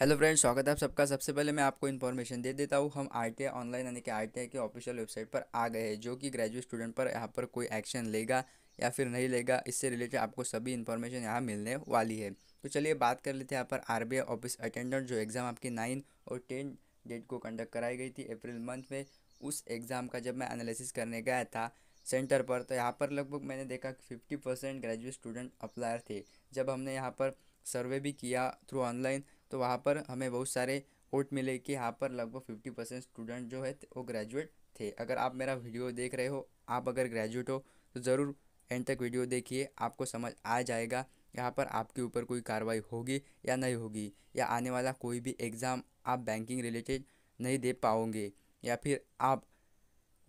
hello friends स्वागत है आप सबका सबसे पहले मैं आपको इन्फॉर्मेशन दे देता हूँ हम आर ऑनलाइन यानी कि आर के ऑफिशियल वेबसाइट पर आ गए हैं जो कि ग्रेजुएट स्टूडेंट पर यहाँ पर कोई एक्शन लेगा या फिर नहीं लेगा इससे रिलेटेड आपको सभी इन्फॉर्मेशन यहाँ मिलने वाली है तो चलिए बात कर लेते हैं यहाँ पर आर ऑफिस अटेंडेंट जो एग्ज़ाम आपकी नाइन और टेन डेट को कंडक्ट कराई गई थी अप्रैल मंथ में उस एग्ज़ाम का जब मैं एनालिसिस करने गया था सेंटर पर तो यहाँ पर लगभग मैंने देखा कि fifty percent graduate student applier थे जब हमने यहाँ पर सर्वे भी किया थ्रू ऑनलाइन तो वहाँ पर हमें बहुत सारे वोट मिले कि यहाँ पर लगभग फिफ्टी परसेंट स्टूडेंट जो है वो ग्रेजुएट थे अगर आप मेरा वीडियो देख रहे हो आप अगर ग्रेजुएट हो तो ज़रूर एंड तक वीडियो देखिए आपको समझ आ जाएगा यहाँ पर आपके ऊपर कोई कार्रवाई होगी या नहीं होगी या आने वाला कोई भी एग्ज़ाम आप बैंकिंग रिलेटेड नहीं दे पाओगे या फिर आप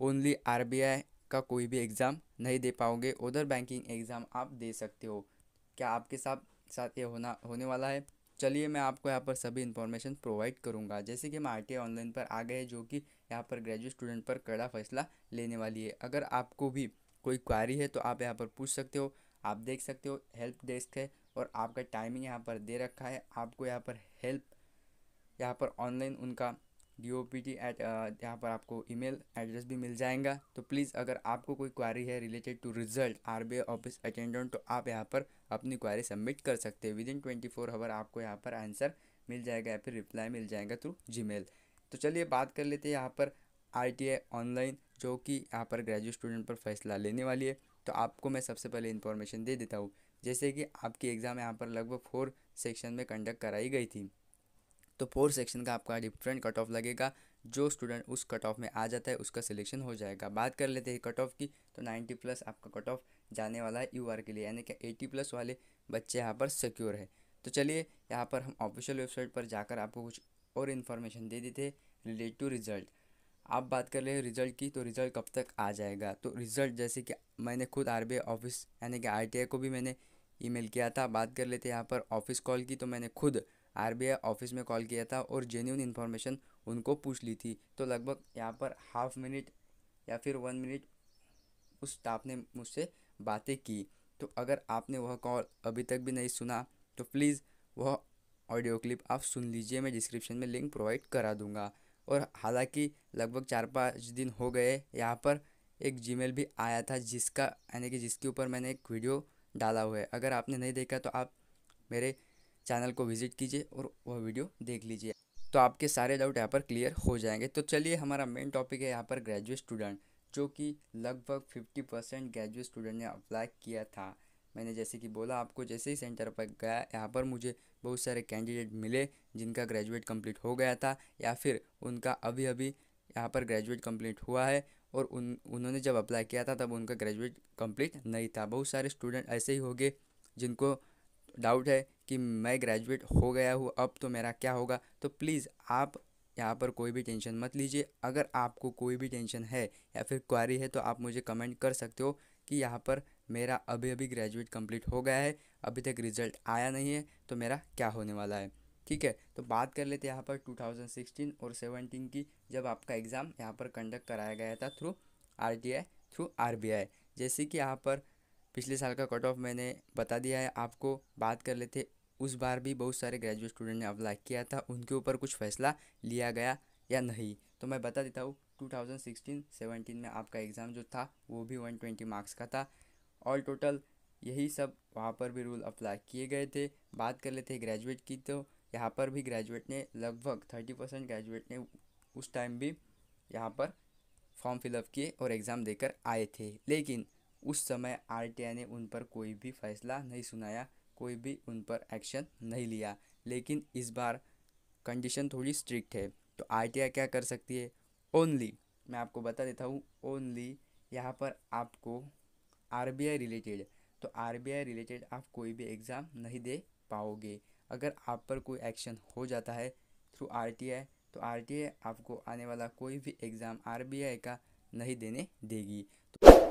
ओनली आर का कोई भी एग्ज़ाम नहीं दे पाओगे उधर बैंकिंग एग्ज़ाम आप दे सकते हो क्या आपके साथ साथ ये होना होने वाला है चलिए मैं आपको यहाँ पर सभी इन्फॉर्मेशन प्रोवाइड करूँगा जैसे कि हम आर ऑनलाइन पर आ गए जो कि यहाँ पर ग्रेजुएट स्टूडेंट पर कड़ा फैसला लेने वाली है अगर आपको भी कोई क्वारी है तो आप यहाँ पर पूछ सकते हो आप देख सकते हो हेल्प डेस्क है और आपका टाइमिंग यहाँ पर दे रखा है आपको यहाँ पर हेल्प यहाँ पर ऑनलाइन उनका D O P T at यहाँ पर आपको ईमेल एड्रेस भी मिल जाएगा तो प्लीज़ अगर आपको कोई क्वारी है related to result R B I office attendant तो आप यहाँ पर अपनी क्वारी सबमिट कर सकते हैं within twenty four hour आपको यहाँ पर आंसर मिल जाएगा या फिर रिप्लाई मिल जाएगा थ्रू जी मेल तो चलिए बात कर लेते हैं यहाँ पर आई टी आई ऑनलाइन जो कि यहाँ पर ग्रेजुएट स्टूडेंट पर फैसला लेने वाली है तो आपको मैं सबसे पहले इन्फॉर्मेशन दे देता हूँ जैसे कि आपकी एग्ज़ाम यहाँ पर लगभग फोर सेक्शन में कंडक्ट कराई गई थी तो फोर्थ सेक्शन का आपका डिफरेंट कट ऑफ लगेगा जो स्टूडेंट उस कट ऑफ में आ जाता है उसका सिलेक्शन हो जाएगा बात कर लेते हैं कट ऑफ की तो नाइन्टी प्लस आपका कट ऑफ जाने वाला है यू के लिए यानी कि एटी प्लस वाले बच्चे यहाँ पर सिक्योर है तो चलिए यहाँ पर हम ऑफिशियल वेबसाइट पर जाकर आपको कुछ और इन्फॉर्मेशन दे देते रिलेट टू रिज़ल्ट आप बात कर रहे हैं रिज़ल्ट की तो रिज़ल्ट कब तक आ जाएगा तो रिज़ल्ट जैसे कि मैंने खुद आर ऑफिस यानी कि आर को भी मैंने ईमेल किया था बात कर लेते यहाँ पर ऑफिस कॉल की तो मैंने खुद आरबीआई ऑफिस में कॉल किया था और जेन्यून इन्फॉर्मेशन उनको पूछ ली थी तो लगभग यहाँ पर हाफ मिनट या फिर वन मिनट उस स्टाफ ने मुझसे बातें की तो अगर आपने वह कॉल अभी तक भी नहीं सुना तो प्लीज़ वह ऑडियो क्लिप आप सुन लीजिए मैं डिस्क्रिप्शन में लिंक प्रोवाइड करा दूँगा और हालांकि लगभग चार पाँच दिन हो गए यहाँ पर एक जीमेल भी आया था जिसका यानी कि जिसके ऊपर मैंने एक वीडियो डाला हुआ है अगर आपने नहीं देखा तो आप मेरे चैनल को विजिट कीजिए और वह वीडियो देख लीजिए तो आपके सारे डाउट यहाँ पर क्लियर हो जाएंगे तो चलिए हमारा मेन टॉपिक है यहाँ पर ग्रेजुएट स्टूडेंट जो कि लगभग फिफ्टी परसेंट ग्रेजुएट स्टूडेंट ने अप्लाई किया था मैंने जैसे कि बोला आपको जैसे ही सेंटर पर गया यहाँ पर मुझे बहुत सारे कैंडिडेट मिले जिनका ग्रेजुएट कम्प्लीट हो गया था या फिर उनका अभी अभी यहाँ पर ग्रेजुएट कम्प्लीट हुआ है और उन उन्होंने जब अप्लाई किया था तब उनका ग्रेजुएट कम्प्लीट नहीं था बहुत सारे स्टूडेंट ऐसे ही गए जिनको डाउट है कि मैं ग्रेजुएट हो गया हूँ अब तो मेरा क्या होगा तो प्लीज़ आप यहाँ पर कोई भी टेंशन मत लीजिए अगर आपको कोई भी टेंशन है या फिर क्वारी है तो आप मुझे कमेंट कर सकते हो कि यहाँ पर मेरा अभी अभी ग्रेजुएट कंप्लीट हो गया है अभी तक रिजल्ट आया नहीं है तो मेरा क्या होने वाला है ठीक है तो बात कर लेते हैं यहाँ पर 2016 और 17 की जब आपका एग्ज़ाम यहाँ पर कंडक्ट कराया गया था थ्रू आर थ्रू आर जैसे कि यहाँ पर पिछले साल का कट ऑफ मैंने बता दिया है आपको बात कर लेते उस बार भी बहुत सारे ग्रेजुएट स्टूडेंट ने अप्लाई किया था उनके ऊपर कुछ फैसला लिया गया या नहीं तो मैं बता देता हूँ 2016-17 में आपका एग्ज़ाम जो था वो भी 120 मार्क्स का था ऑल टोटल यही सब वहाँ पर भी रूल अप्लाई किए गए थे बात कर लेते ग्रेजुएट की तो यहाँ पर भी ग्रेजुएट ने लगभग थर्टी परसेंट ग्रेजुएट ने उस टाइम भी यहाँ पर फॉर्म फिलअप किए और एग्ज़ाम देकर आए थे लेकिन उस समय आरटीआई ने उन पर कोई भी फैसला नहीं सुनाया कोई भी उन पर एक्शन नहीं लिया लेकिन इस बार कंडीशन थोड़ी स्ट्रिक्ट है तो आरटीआई क्या कर सकती है ओनली मैं आपको बता देता हूँ ओनली यहाँ पर आपको आरबीआई रिलेटेड तो आरबीआई रिलेटेड आप कोई भी एग्ज़ाम नहीं दे पाओगे अगर आप पर कोई एक्शन हो जाता है थ्रू आर तो आर आपको आने वाला कोई भी एग्ज़ाम आर का नहीं देने देगी तो